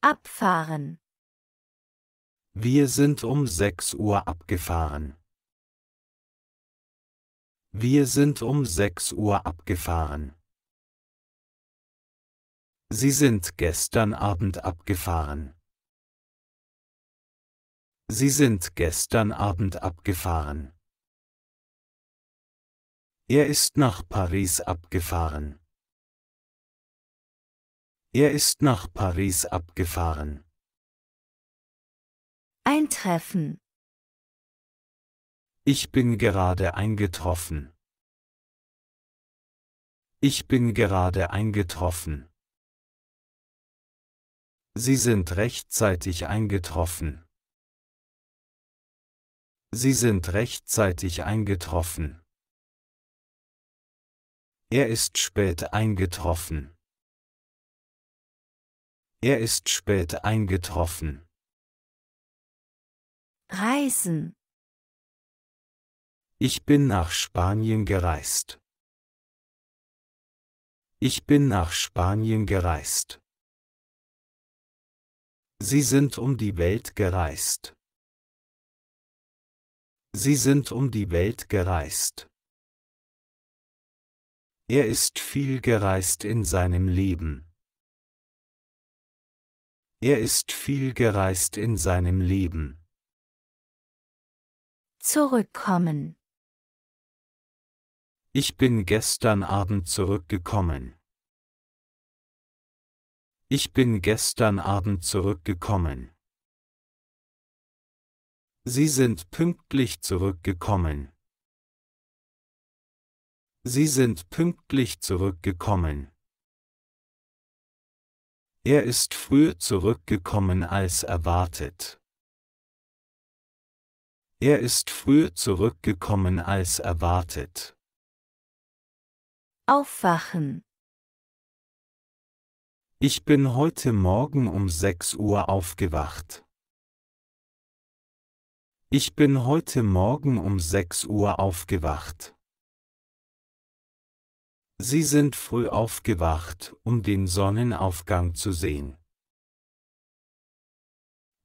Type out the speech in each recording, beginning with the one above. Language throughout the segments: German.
Abfahren. Wir sind um sechs Uhr abgefahren. Wir sind um sechs Uhr abgefahren. Sie sind gestern Abend abgefahren. Sie sind gestern Abend abgefahren. Er ist nach Paris abgefahren. Er ist nach Paris abgefahren. Eintreffen. Ich bin gerade eingetroffen. Ich bin gerade eingetroffen. Sie sind rechtzeitig eingetroffen. Sie sind rechtzeitig eingetroffen. Er ist spät eingetroffen. Er ist spät eingetroffen. Reisen. Ich bin nach Spanien gereist. Ich bin nach Spanien gereist. Sie sind um die Welt gereist. Sie sind um die Welt gereist. Er ist viel gereist in seinem Leben. Er ist viel gereist in seinem Leben. Zurückkommen. Ich bin gestern Abend zurückgekommen. Ich bin gestern Abend zurückgekommen. Sie sind pünktlich zurückgekommen. Sie sind pünktlich zurückgekommen. Er ist früher zurückgekommen als erwartet. Er ist früher zurückgekommen als erwartet. Aufwachen. Ich bin heute Morgen um 6 Uhr aufgewacht. Ich bin heute Morgen um 6 Uhr aufgewacht. Sie sind früh aufgewacht, um den Sonnenaufgang zu sehen.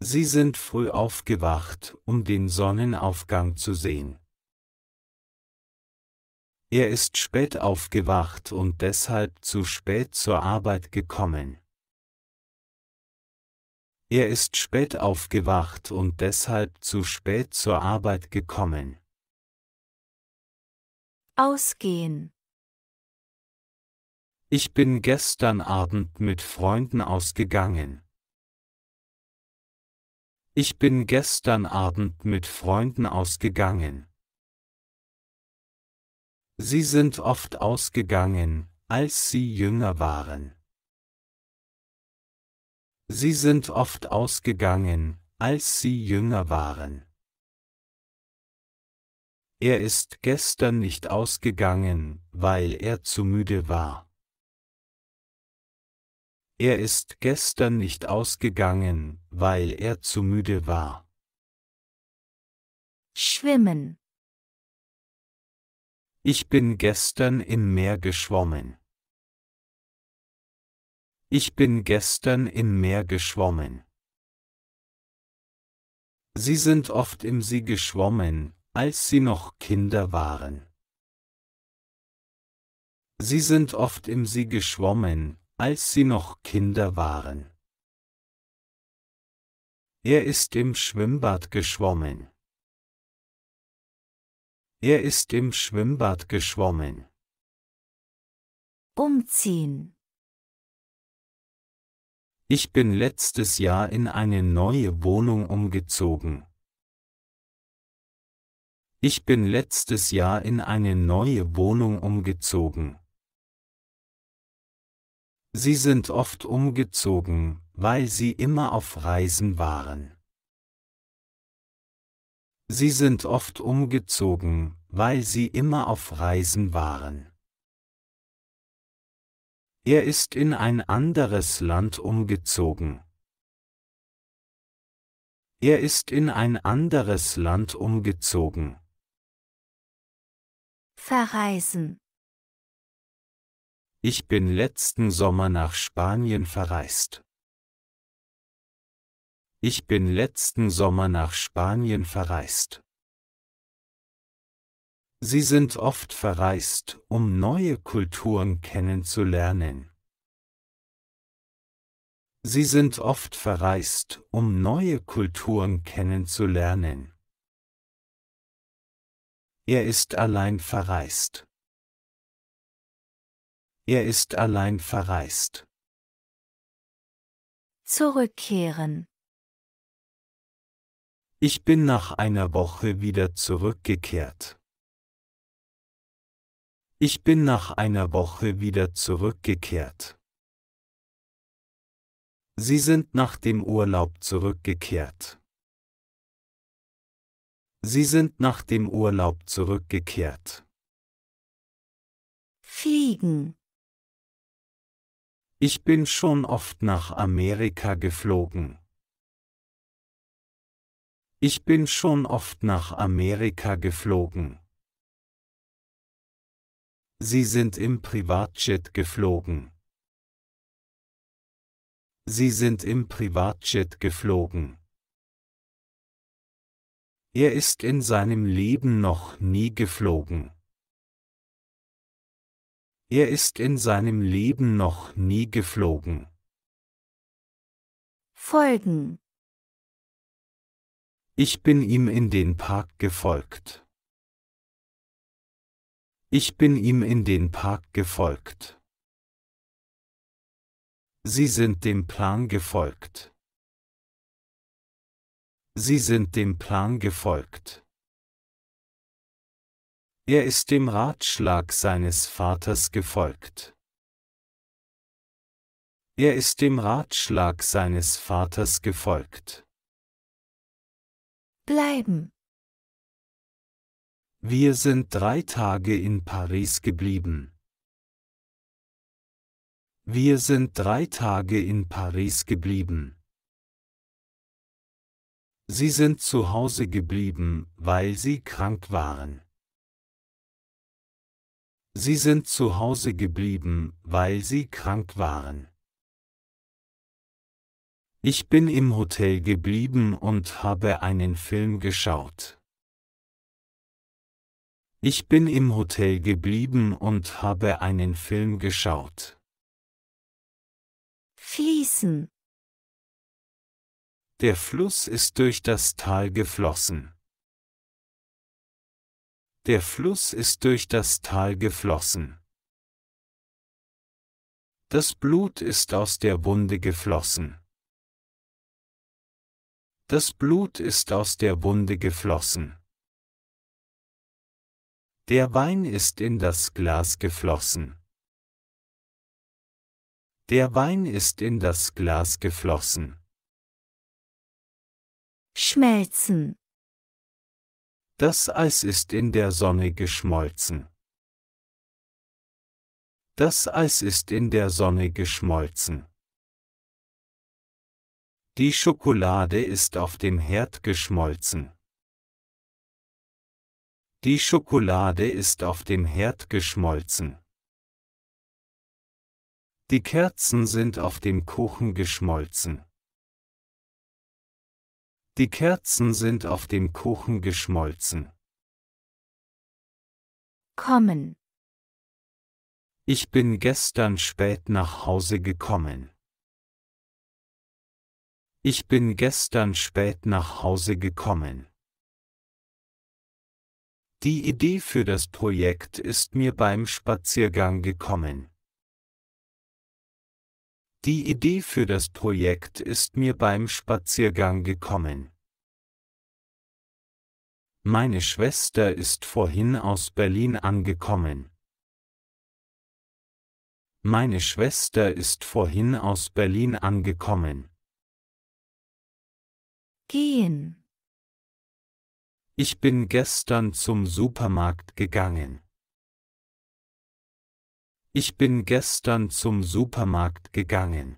Sie sind früh aufgewacht, um den Sonnenaufgang zu sehen. Er ist spät aufgewacht und deshalb zu spät zur Arbeit gekommen. Er ist spät aufgewacht und deshalb zu spät zur Arbeit gekommen. Ausgehen. Ich bin gestern Abend mit Freunden ausgegangen. Ich bin gestern Abend mit Freunden ausgegangen. Sie sind oft ausgegangen, als sie jünger waren. Sie sind oft ausgegangen, als sie jünger waren. Er ist gestern nicht ausgegangen, weil er zu müde war. Er ist gestern nicht ausgegangen, weil er zu müde war. Schwimmen. Ich bin gestern im Meer geschwommen. Ich bin gestern im Meer geschwommen. Sie sind oft im See geschwommen, als sie noch Kinder waren. Sie sind oft im See geschwommen, als sie noch Kinder waren. Er ist im Schwimmbad geschwommen. Er ist im Schwimmbad geschwommen. Umziehen. Ich bin letztes Jahr in eine neue Wohnung umgezogen. Ich bin letztes Jahr in eine neue Wohnung umgezogen. Sie sind oft umgezogen, weil sie immer auf Reisen waren. Sie sind oft umgezogen, weil sie immer auf Reisen waren. Er ist in ein anderes Land umgezogen. Er ist in ein anderes Land umgezogen. Verreisen. Ich bin letzten Sommer nach Spanien verreist. Ich bin letzten Sommer nach Spanien verreist. Sie sind oft verreist, um neue Kulturen kennenzulernen. Sie sind oft verreist, um neue Kulturen kennenzulernen. Er ist allein verreist. Er ist allein verreist. Zurückkehren. Ich bin nach einer Woche wieder zurückgekehrt. Ich bin nach einer Woche wieder zurückgekehrt. Sie sind nach dem Urlaub zurückgekehrt. Sie sind nach dem Urlaub zurückgekehrt. Fliegen. Ich bin schon oft nach Amerika geflogen. Ich bin schon oft nach Amerika geflogen. Sie sind im Privatjet geflogen. Sie sind im Privatjet geflogen. Er ist in seinem Leben noch nie geflogen. Er ist in seinem Leben noch nie geflogen. Folgen. Ich bin ihm in den Park gefolgt. Ich bin ihm in den Park gefolgt. Sie sind dem Plan gefolgt. Sie sind dem Plan gefolgt. Er ist dem Ratschlag seines Vaters gefolgt. Er ist dem Ratschlag seines Vaters gefolgt. Bleiben. Wir sind drei Tage in Paris geblieben. Wir sind drei Tage in Paris geblieben. Sie sind zu Hause geblieben, weil sie krank waren. Sie sind zu Hause geblieben, weil sie krank waren. Ich bin im Hotel geblieben und habe einen Film geschaut. Ich bin im Hotel geblieben und habe einen Film geschaut. Fließen. Der Fluss ist durch das Tal geflossen. Der Fluss ist durch das Tal geflossen. Das Blut ist aus der Wunde geflossen. Das Blut ist aus der Wunde geflossen. Der Wein ist in das Glas geflossen. Der Wein ist in das Glas geflossen. Schmelzen. Das Eis ist in der Sonne geschmolzen. Das Eis ist in der Sonne geschmolzen. Die Schokolade ist auf dem Herd geschmolzen. Die Schokolade ist auf dem Herd geschmolzen. Die Kerzen sind auf dem Kuchen geschmolzen. Die Kerzen sind auf dem Kuchen geschmolzen. Kommen. Ich bin gestern spät nach Hause gekommen. Ich bin gestern spät nach Hause gekommen. Die Idee für das Projekt ist mir beim Spaziergang gekommen. Die Idee für das Projekt ist mir beim Spaziergang gekommen. Meine Schwester ist vorhin aus Berlin angekommen. Meine Schwester ist vorhin aus Berlin angekommen. Gehen. Ich bin gestern zum Supermarkt gegangen. Ich bin gestern zum Supermarkt gegangen.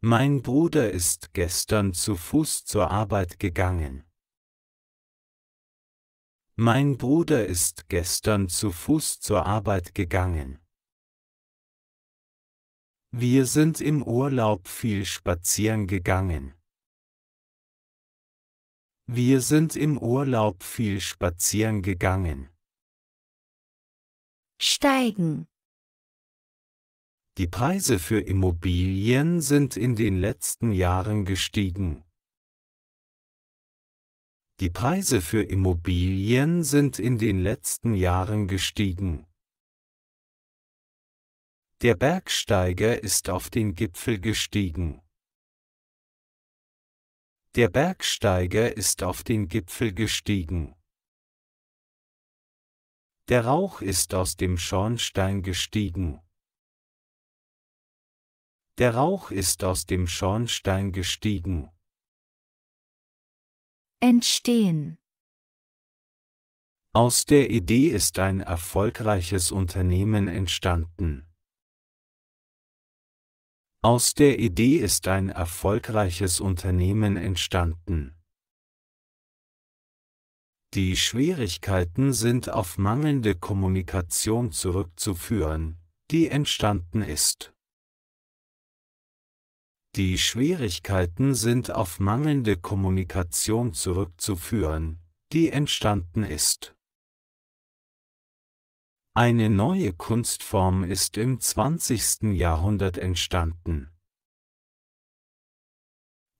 Mein Bruder ist gestern zu Fuß zur Arbeit gegangen. Mein Bruder ist gestern zu Fuß zur Arbeit gegangen. Wir sind im Urlaub viel spazieren gegangen. Wir sind im Urlaub viel spazieren gegangen steigen. Die Preise für Immobilien sind in den letzten Jahren gestiegen. Die Preise für Immobilien sind in den letzten Jahren gestiegen. Der Bergsteiger ist auf den Gipfel gestiegen. Der Bergsteiger ist auf den Gipfel gestiegen. Der Rauch ist aus dem Schornstein gestiegen. Der Rauch ist aus dem Schornstein gestiegen. Entstehen. Aus der Idee ist ein erfolgreiches Unternehmen entstanden. Aus der Idee ist ein erfolgreiches Unternehmen entstanden. Die Schwierigkeiten sind auf mangelnde Kommunikation zurückzuführen, die entstanden ist. Die Schwierigkeiten sind auf mangelnde Kommunikation zurückzuführen, die entstanden ist. Eine neue Kunstform ist im 20. Jahrhundert entstanden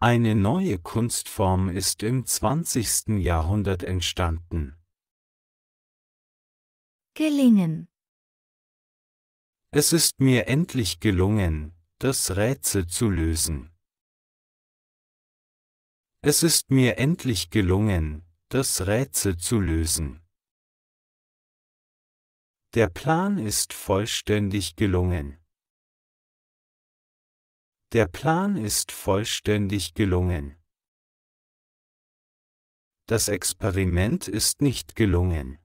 eine neue Kunstform ist im 20. Jahrhundert entstanden. Gelingen. Es ist mir endlich gelungen, das Rätsel zu lösen. Es ist mir endlich gelungen, das Rätsel zu lösen. Der Plan ist vollständig gelungen. Der Plan ist vollständig gelungen. Das Experiment ist nicht gelungen.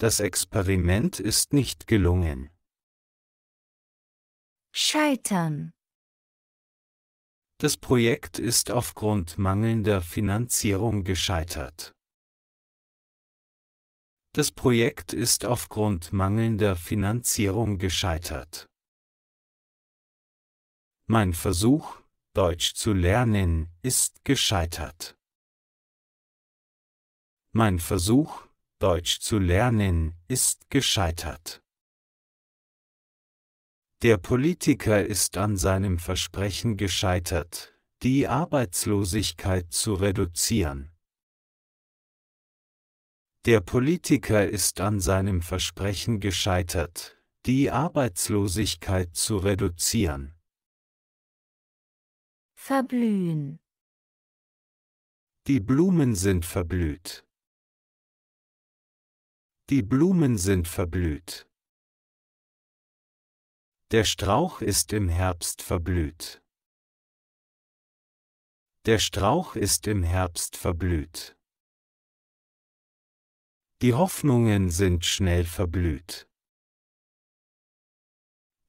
Das Experiment ist nicht gelungen. Scheitern. Das Projekt ist aufgrund mangelnder Finanzierung gescheitert. Das Projekt ist aufgrund mangelnder Finanzierung gescheitert. Mein Versuch, Deutsch zu lernen, ist gescheitert. Mein Versuch, Deutsch zu lernen, ist gescheitert. Der Politiker ist an seinem Versprechen gescheitert, die Arbeitslosigkeit zu reduzieren. Der Politiker ist an seinem Versprechen gescheitert, die Arbeitslosigkeit zu reduzieren. Verblühen. Die Blumen sind verblüht. Die Blumen sind verblüht. Der Strauch ist im Herbst verblüht. Der Strauch ist im Herbst verblüht. Die Hoffnungen sind schnell verblüht.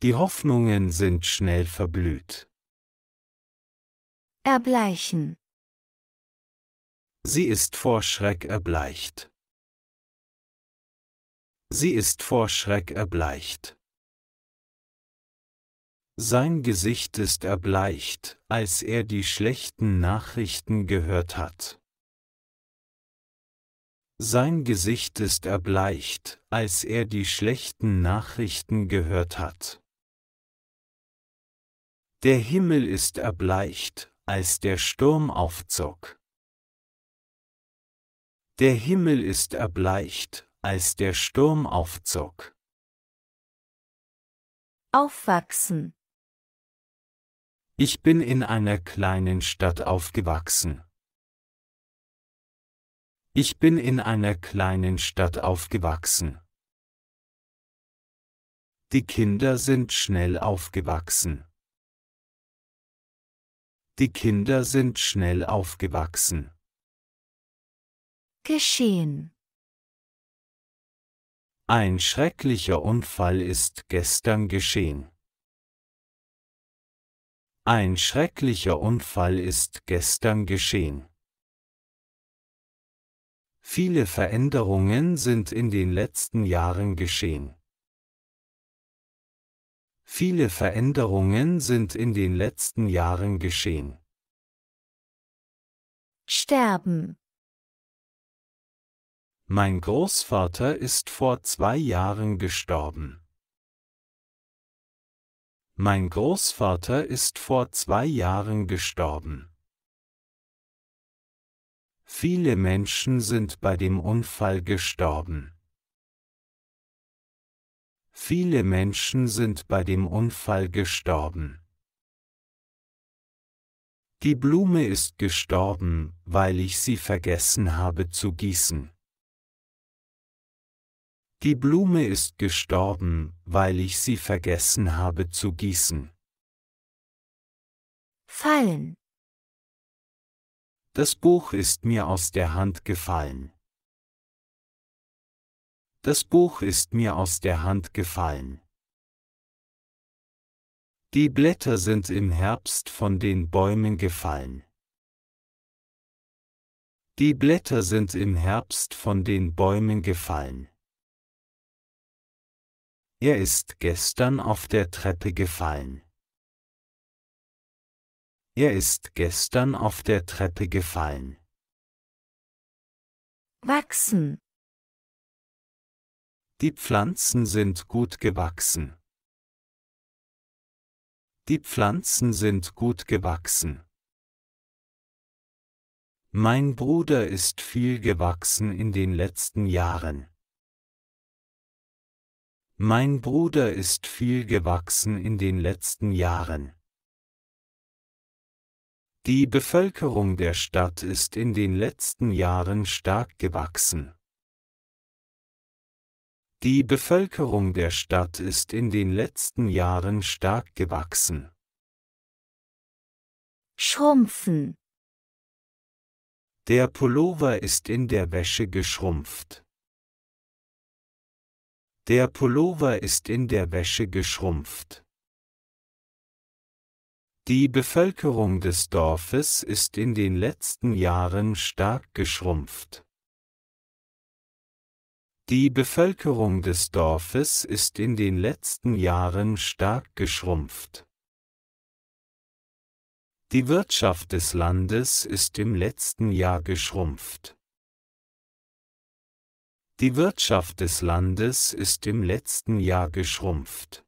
Die Hoffnungen sind schnell verblüht. Erbleichen. Sie ist vor Schreck erbleicht. Sie ist vor Schreck erbleicht. Sein Gesicht ist erbleicht, als er die schlechten Nachrichten gehört hat. Sein Gesicht ist erbleicht, als er die schlechten Nachrichten gehört hat. Der Himmel ist erbleicht, als der Sturm aufzog. Der Himmel ist erbleicht, als der Sturm aufzog. Aufwachsen. Ich bin in einer kleinen Stadt aufgewachsen. Ich bin in einer kleinen Stadt aufgewachsen. Die Kinder sind schnell aufgewachsen. Die Kinder sind schnell aufgewachsen. Geschehen. Ein schrecklicher Unfall ist gestern geschehen. Ein schrecklicher Unfall ist gestern geschehen. Viele Veränderungen sind in den letzten Jahren geschehen. Viele Veränderungen sind in den letzten Jahren geschehen. Sterben. Mein Großvater ist vor zwei Jahren gestorben. Mein Großvater ist vor zwei Jahren gestorben. Viele Menschen sind bei dem Unfall gestorben. Viele Menschen sind bei dem Unfall gestorben. Die Blume ist gestorben, weil ich sie vergessen habe zu gießen. Die Blume ist gestorben, weil ich sie vergessen habe zu gießen. Fallen. Das Buch ist mir aus der Hand gefallen. Das Buch ist mir aus der Hand gefallen. Die Blätter sind im Herbst von den Bäumen gefallen. Die Blätter sind im Herbst von den Bäumen gefallen. Er ist gestern auf der Treppe gefallen. Er ist gestern auf der Treppe gefallen. Wachsen. Die Pflanzen sind gut gewachsen. Die Pflanzen sind gut gewachsen. Mein Bruder ist viel gewachsen in den letzten Jahren. Mein Bruder ist viel gewachsen in den letzten Jahren. Die Bevölkerung der Stadt ist in den letzten Jahren stark gewachsen. Die Bevölkerung der Stadt ist in den letzten Jahren stark gewachsen. Schrumpfen. Der Pullover ist in der Wäsche geschrumpft. Der Pullover ist in der Wäsche geschrumpft. Die Bevölkerung des Dorfes ist in den letzten Jahren stark geschrumpft. Die Bevölkerung des Dorfes ist in den letzten Jahren stark geschrumpft. Die Wirtschaft des Landes ist im letzten Jahr geschrumpft. Die Wirtschaft des Landes ist im letzten Jahr geschrumpft.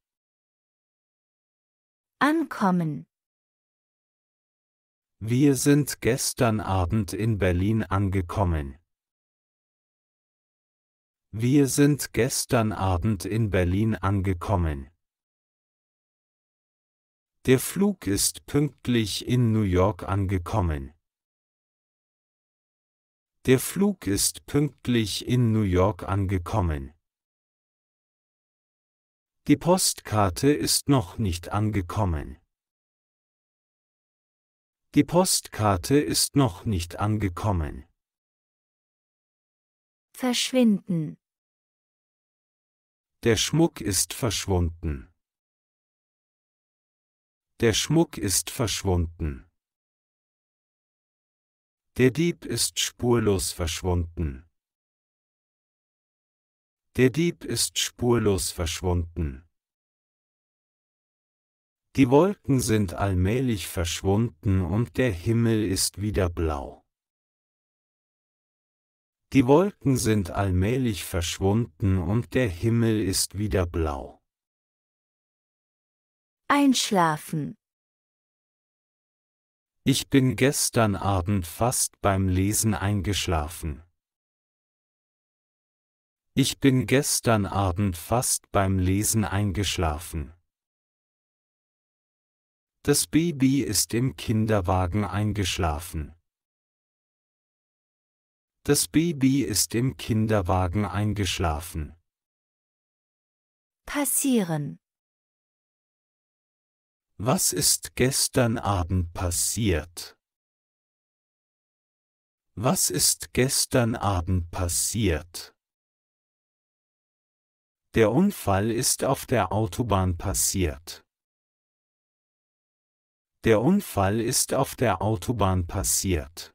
Ankommen. Wir sind gestern Abend in Berlin angekommen. Wir sind gestern Abend in Berlin angekommen. Der Flug ist pünktlich in New York angekommen. Der Flug ist pünktlich in New York angekommen. Die Postkarte ist noch nicht angekommen. Die Postkarte ist noch nicht angekommen. Verschwinden. Der Schmuck ist verschwunden. Der Schmuck ist verschwunden. Der Dieb ist spurlos verschwunden. Der Dieb ist spurlos verschwunden. Die Wolken sind allmählich verschwunden und der Himmel ist wieder blau. Die Wolken sind allmählich verschwunden und der Himmel ist wieder blau. Einschlafen. Ich bin gestern Abend fast beim Lesen eingeschlafen. Ich bin gestern Abend fast beim Lesen eingeschlafen. Das Baby ist im Kinderwagen eingeschlafen. Das Baby ist im Kinderwagen eingeschlafen. Passieren. Was ist gestern Abend passiert? Was ist gestern Abend passiert? Der Unfall ist auf der Autobahn passiert. Der Unfall ist auf der Autobahn passiert.